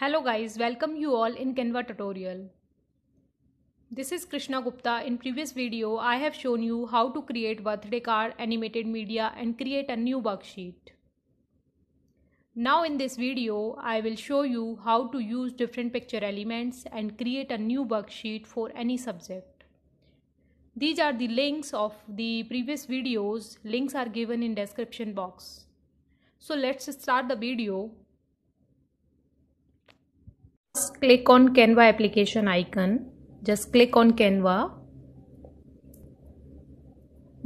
Hello guys, welcome you all in Canva tutorial. This is Krishna Gupta. In previous video, I have shown you how to create birthday card, animated media and create a new worksheet. Now in this video, I will show you how to use different picture elements and create a new worksheet for any subject. These are the links of the previous videos. Links are given in description box. So let's start the video. Just click on Canva application icon. Just click on Canva.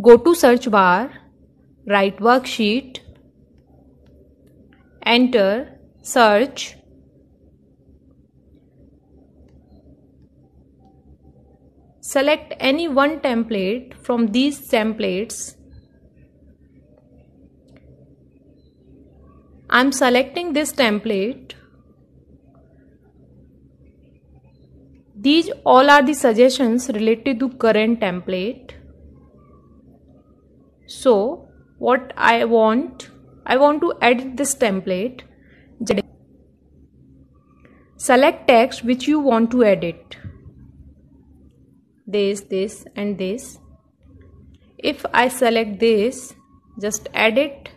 Go to search bar, write worksheet, enter, search, Select any one template from these templates. I'm selecting this template. These all are the suggestions related to current template. So what I want, I want to edit this template. Select text which you want to edit. This, this and this. If I select this, just edit,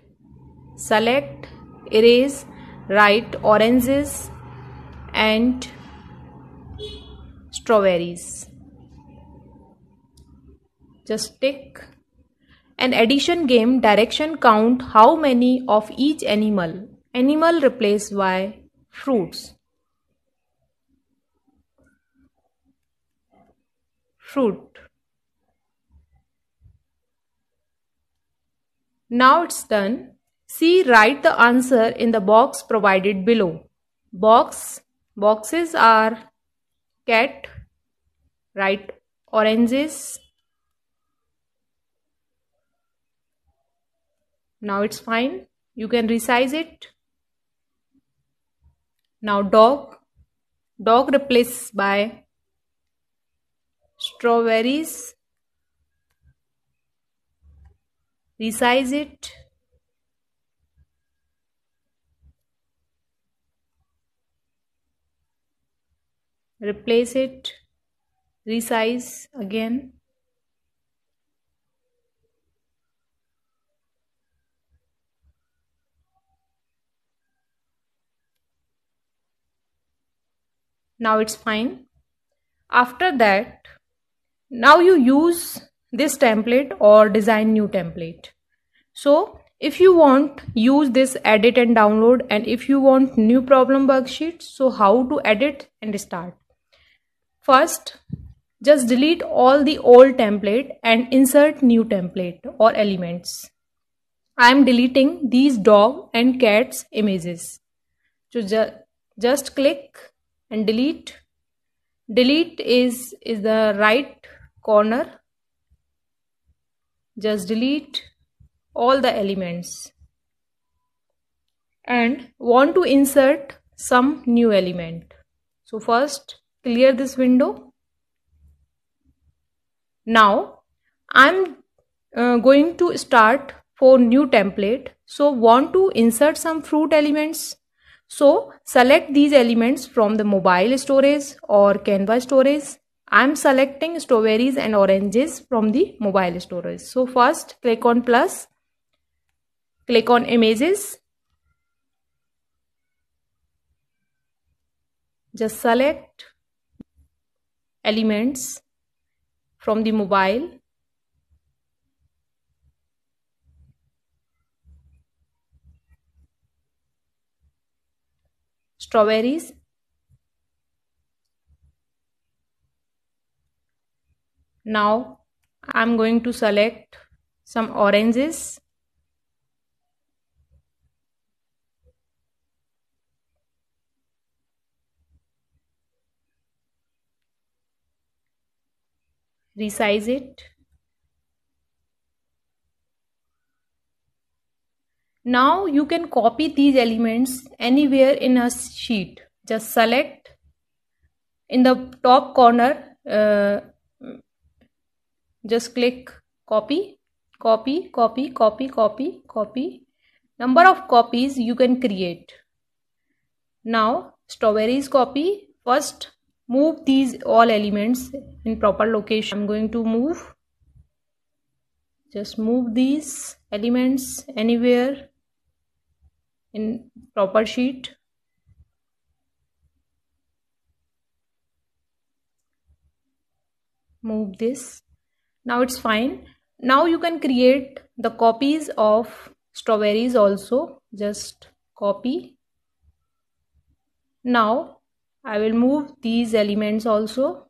select, erase, write oranges and strawberries just take an addition game direction count how many of each animal animal replaced by fruits fruit now it's done see write the answer in the box provided below box boxes are cat right oranges now it's fine you can resize it now dog dog replace by strawberries resize it replace it resize again now it's fine after that now you use this template or design new template so if you want use this edit and download and if you want new problem worksheets so how to edit and start first just delete all the old template and insert new template or elements. I am deleting these dog and cats images. So ju just click and delete. Delete is, is the right corner. Just delete all the elements and want to insert some new element. So first clear this window now I'm uh, going to start for new template. So want to insert some fruit elements. So select these elements from the mobile storage or Canva storage. I'm selecting strawberries and oranges from the mobile storage. So first click on plus, click on images. Just select elements from the mobile strawberries now i'm going to select some oranges resize it. Now you can copy these elements anywhere in a sheet. Just select in the top corner, uh, just click copy, copy, copy, copy, copy, copy. Number of copies you can create. Now strawberries copy. First move these all elements in proper location i'm going to move just move these elements anywhere in proper sheet move this now it's fine now you can create the copies of strawberries also just copy now I will move these elements also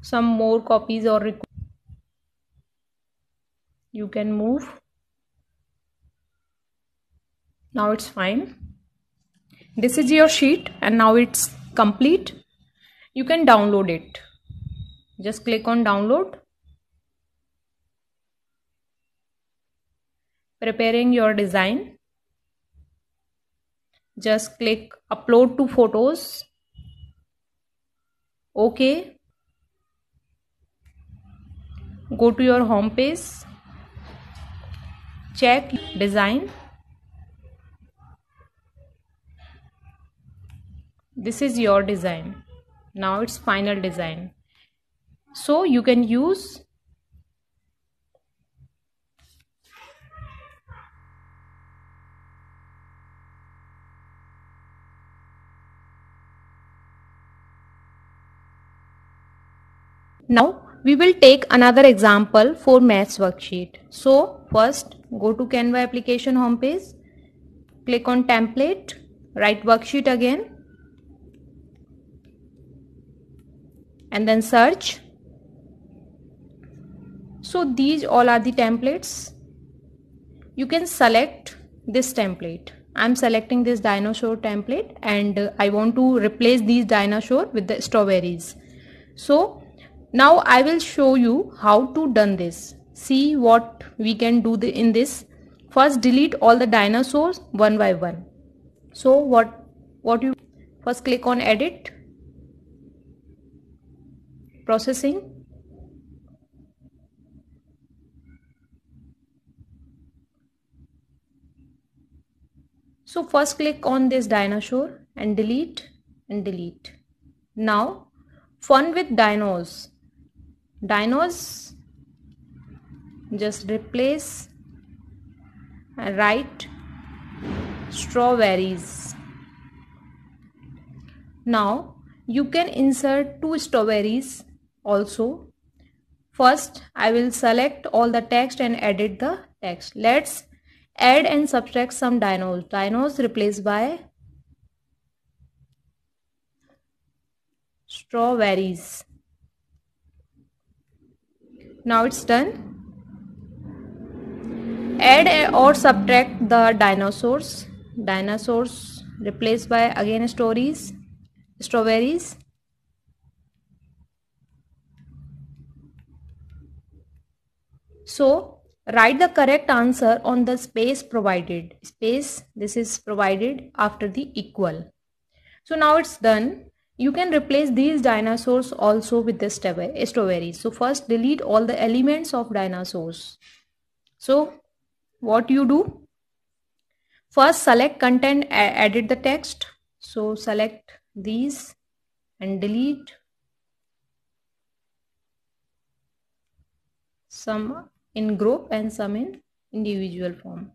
some more copies or you can move now it's fine this is your sheet and now it's complete you can download it just click on download preparing your design just click upload to photos okay go to your home page check design this is your design now it's final design so you can use Now we will take another example for maths worksheet. So first go to Canva application homepage, click on template, write worksheet again and then search. So these all are the templates. You can select this template. I'm selecting this dinosaur template and I want to replace these dinosaur with the strawberries. So now I will show you how to done this. See what we can do the, in this. First delete all the dinosaurs one by one. So what, what you first click on edit. Processing. So first click on this dinosaur and delete and delete. Now fun with dinos dinos just replace right strawberries now you can insert two strawberries also first i will select all the text and edit the text let's add and subtract some dinos dinos replaced by strawberries now it's done. Add or subtract the dinosaurs. Dinosaurs replaced by again stories, strawberries. So write the correct answer on the space provided. Space, this is provided after the equal. So now it's done. You can replace these dinosaurs also with the strawberry. So first delete all the elements of dinosaurs. So what you do? First select content, edit the text. So select these and delete some in group and some in individual form.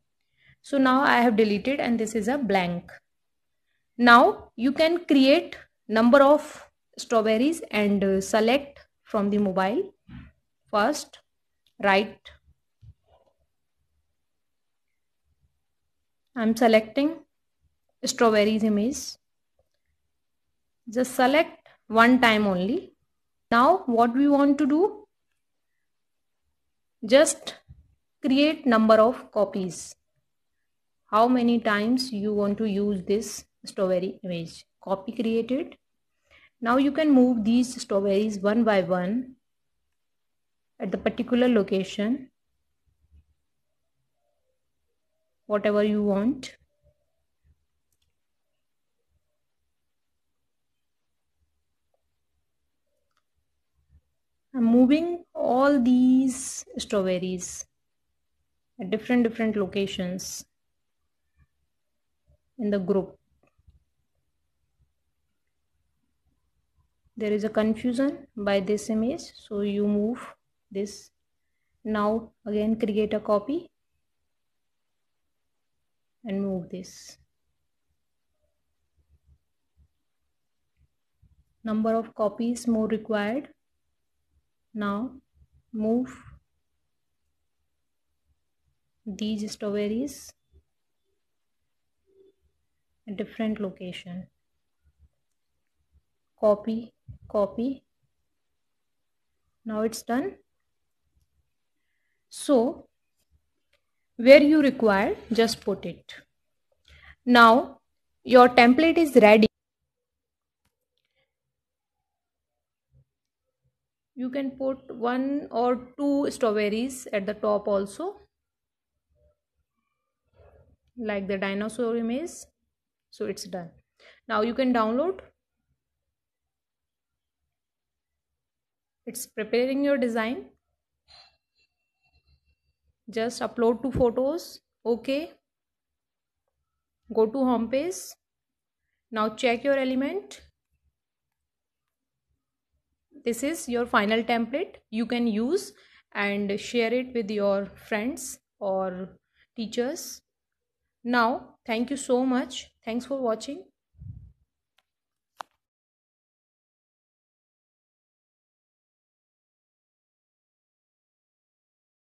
So now I have deleted and this is a blank. Now you can create number of strawberries and uh, select from the mobile first right i'm selecting strawberries image just select one time only now what we want to do just create number of copies how many times you want to use this strawberry image copy created. Now you can move these strawberries one by one at the particular location, whatever you want. I'm moving all these strawberries at different different locations in the group. there is a confusion by this image so you move this now again create a copy and move this number of copies more required now move these strawberries a different location copy, copy. Now it's done. So where you require, just put it. Now your template is ready. You can put one or two strawberries at the top also. Like the dinosaur image. So it's done. Now you can download it's preparing your design just upload two photos okay go to home page now check your element this is your final template you can use and share it with your friends or teachers now thank you so much thanks for watching